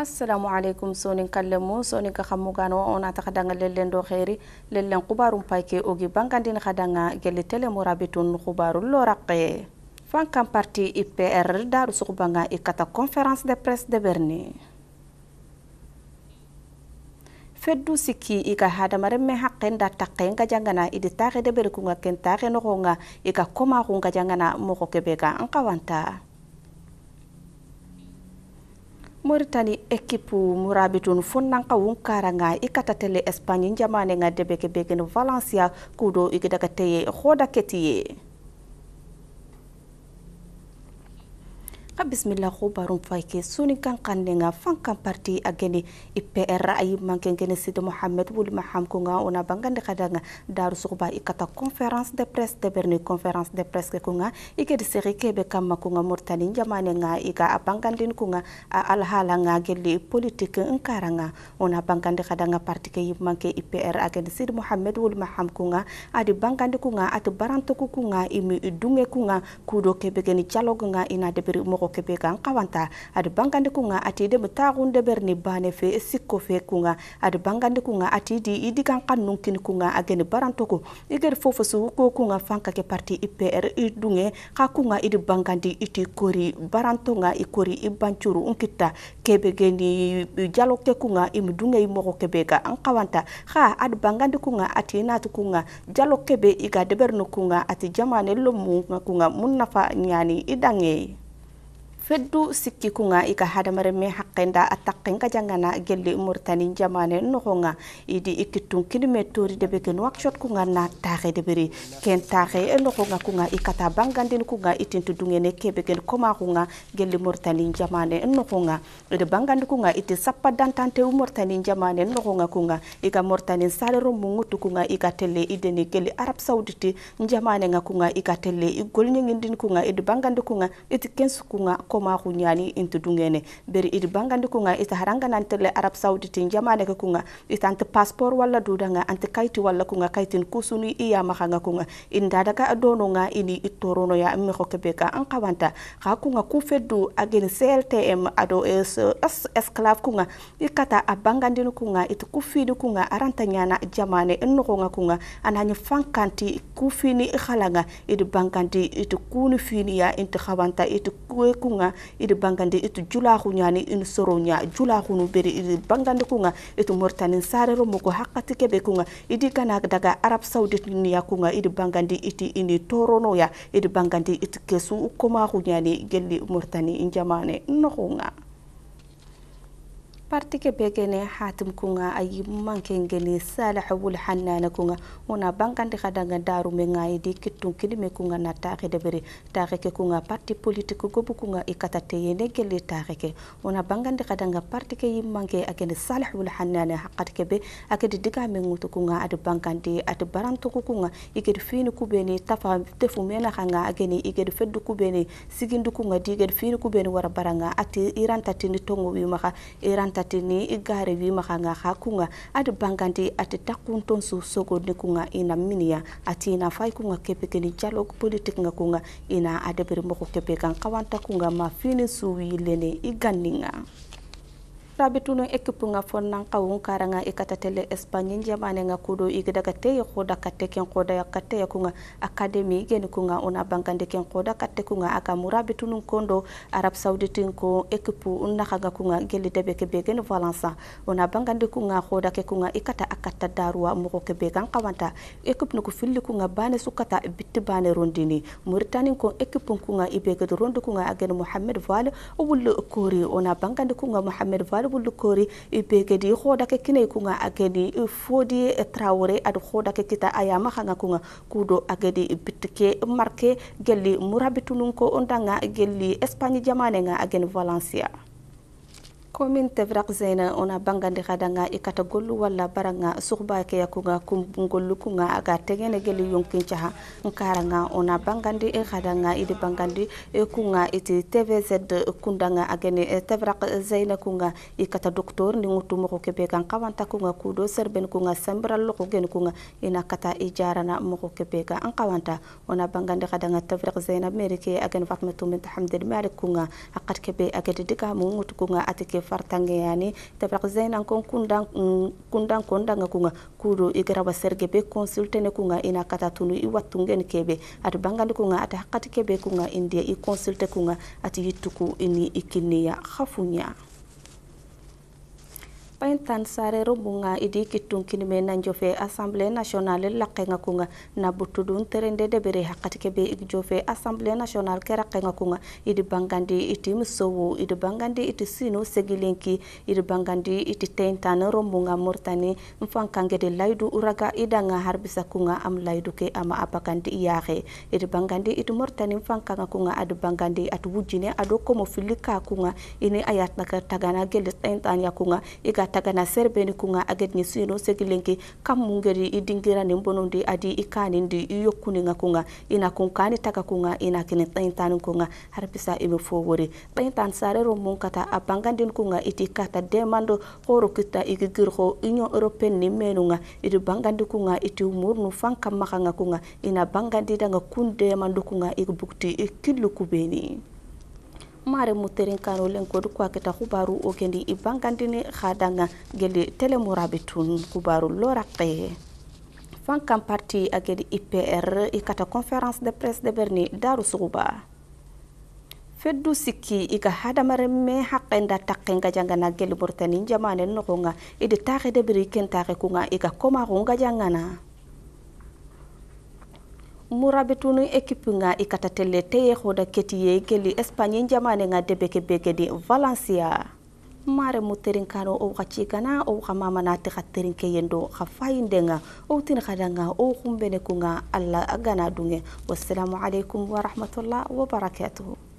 assalamu alaikum sonin kallemu sonin ka xammugano ona ta xadanga lellen do xeri xeeri lellen xubarum payke ogi bangandin xadanga gelle xubaru xubarul loraqe fankan parti ipr daru suxubanga i kata conférence de presse de berni feddu sikki i ka hadamaren me haqqen nda taqen ga jangana i di taxe deɓeri kunga ken taxe noxonga i ka komaxunga jangana moxo kebe ga n Mauritanie équipe murabitun funnanka wunkaranga ikatatele Espagne njamane nga debeke begen Valencia kudo igidakateye hoda ketiye bismillah bisimila go barong suni kan kandenga fan kan parti agene IPR ay manken gene sidi Mohamed wul maham ko nga ona bangande kadanga daru suba ikata conference de presse de berne conference de presse ko nga ikede seri kebe kam ko nga Mauritanie jamane nga iga abangandin ko nga hala nga gelle politique karanga ona bangande kadanga parti ke yimanke IPR agene sidi Muhammad wul maham ko nga adi bangande ko nga at baranto ko nga imi idunge ko nga kudo kebe gene dialogue nga ina de beri ke kan kawanta ad bangande kunga ati de betagun de berni bane fe sikko fe kunga ad bangandukunga kunga ati di idi kan kan kunga agene barantoko iger fofo su ko kunga fanka ke parti IPR idunge ka kunga idi bangandi iti kori barantonga ikori ibancuru unkita kebe geni jalokte kunga imdunge imoko kebe ka an kawanta ha ad bangandukunga kunga ati natu kunga jalok kebe iga berno kunga ati jamane lomu kunga munnafa nyani idange feddu sikki kunga ika hadamare me da attaqen ka jangana gelle tanin jamane nohonga idi ikitun kilime tori de beken workshop kunga na taxe de beri ken taxe nohonga kunga ikata bangandin kunga itintu dungene kebeken koma kunga gelle murtani jamane nohonga de bangandi kunga ite sappa dantante tanin jamane nokonga kunga ika murtani salero mungutu kunga ika telle idene gelle arab saudite jamane nga kunga ika telle igolnyengindin kunga id bangandin kunga itikensu kunga ko ma hunyani intu dungene beri id bangandi kunga ita haranga le arab tin jamane ka kunga ita ante paspor wala dudanga ante kaiti wala kunga kaitin kusuni iya makanga kunga indadaka daga adono nga ini itorono ya amme ko kebeka an kawanta ka kunga ku agen CLTM ado es esclave kunga ikata abangandi kunga itu kufidi kunga aranta nyana jamane enno kunga kunga ananya fankanti kufini ikhalanga id bangandi itu kuni fini ya inta kawanta kue kunga kunga idi bangande itu julahu nyani in soro nya julahu nu beri idi bangande kunga itu mortanin sarero mogo hakati kebe kunga idi kana daga arab saudi niya kunga idi bangande iti ini torono ya idi bangande itu kesu kuma hunyani gelli mortani injamane jamane nohunga partiga begene hatimkunga ayi mankengeni salaxawul xananakunga una bangandiqadanga darumenga idi kittun kilimekunga na taxideberi taxeke kunga parti politique gobukunga i katateyene geli taxeke una bangandiqadanga partike yi manke agene salaxawul xanana haqatkebe akedi digamengutukunga adi bankandi adi barantukukunga igedi fini kubeni tafa tefumenaxanga ageni igedi feddu kubeni sigindukunga di igedi fini kubeni wara baranga ati irantatini tongowimaxa iranta tatini igare vi makanga kha kunga adi bangandi ati takun tonsu sogo ni kunga ina miniya ati ina fai kunga kepe keni dialogue politique nga kunga ina adabiri moko kepe kan kawanta kunga ma fini suwi lene iganninga rabi nga fon nan kawun karanga ikatatele espanye njamane nga kudo igida te ya koda kate ken koda ya kate ya kunga akademi geni kunga una bangande ken koda kate kunga aka rabi tunun kondo arab saudi ko ekipu unna kaga kunga geli debe kebe geni valansa una bangande kunga koda ke kunga ikata akata darwa moko kebe kan kawanta ekip nuku filli kunga bane sukata bitti bane rondini muritanin ko ekipun kunga ibege rondi kunga agen muhammed vale ubulu kori una bangande kunga muhammed vale lubulu kori ipe kedi hoda ke kine kunga akedi fodi eh, traore ad hoda ke kita ayama hanga kunga kudo akedi bitke marke gelli murabitulun ko ondanga gelli Espagne jamane nga agen Valencia komin tefrak zena ona bangandi kadanga ikata gollu walla baranga sugba ke yakuga kumbungollu kunga aga tegene geli yonkin caha nkaranga ona bangandi e kadanga idi bangandi e kunga iti tvz kundanga agene e tefrak zena kunga ikata doktor ni ngutu moko kebe kan kawanta kunga kudo serben kunga sambra ko gen kunga ina kata ijara moko kebe ka an kawanta ona bangandi kadanga tefrak zena merike agen fatmatu bint hamdel malik kunga ke kebe agedi diga mu ngutu kunga atike ke fartange yani tabrak zaina kon kundan kundan kondanga kunga kuro igaraba serge be consultene kunga ina kata tunu i wattungen kebe at bangandi kunga at hakati kebe kunga india i consulte kunga at yittuku ini ikiniya khafunya paintan sare rubunga idi kitun kinime nanjofe assemblée nationale laqenga kunga na butudun terende de bere hakati ke be igjofe assemblée nationale kera qenga kunga idi bangandi iti musowo idi bangandi iti sino segilenki idi bangandi iti tentan rombunga mortani mfankange de laidu uraga idanga harbisa kunga am laidu ke ama apakandi iyahe idi bangandi iti mortani mfankanga kunga adu bangandi atu wujine adu komo filika kunga ini ayat nakar tagana gelis tentan yakunga igat tagana serbeni kunga aget ni suino segilenki kammungeri i dingirani bonondi adi i kanindi i yokkuninga kunga ina kun kani taga kunga ina kini tsaintani kunga har bisa ime fowori tsaintan sare ro mun kunga iti kata demando horo kita igi girho union européenne ni menunga iti bangandi kunga iti murnu fanka makanga kunga ina bangandi danga kun kunga igi bukti kubeni mare muteren kano lenkodu kwaketa kubaru ogendi ibangandini khadanga geli telemurabe tun kubaru loraqe fankan parti agedi ipr ikata conference de presse de berni daru suguba feddu sikki iga hadamaren me haqqenda taqenga jangana geli bortani jamane nogonga idi taxe debiri ken taxe kunga iga komaxunga jangana murabitunu ekipu nga ikatatele teye khoda ketiye keli espanye njamane nga debeke beke di valencia mare terinkano o khachikana o khamama na te khaterinke yendo khafainde nga o tin khadanga o khumbene kunga alla agana dunge wassalamu alaikum wa wabarakatuhu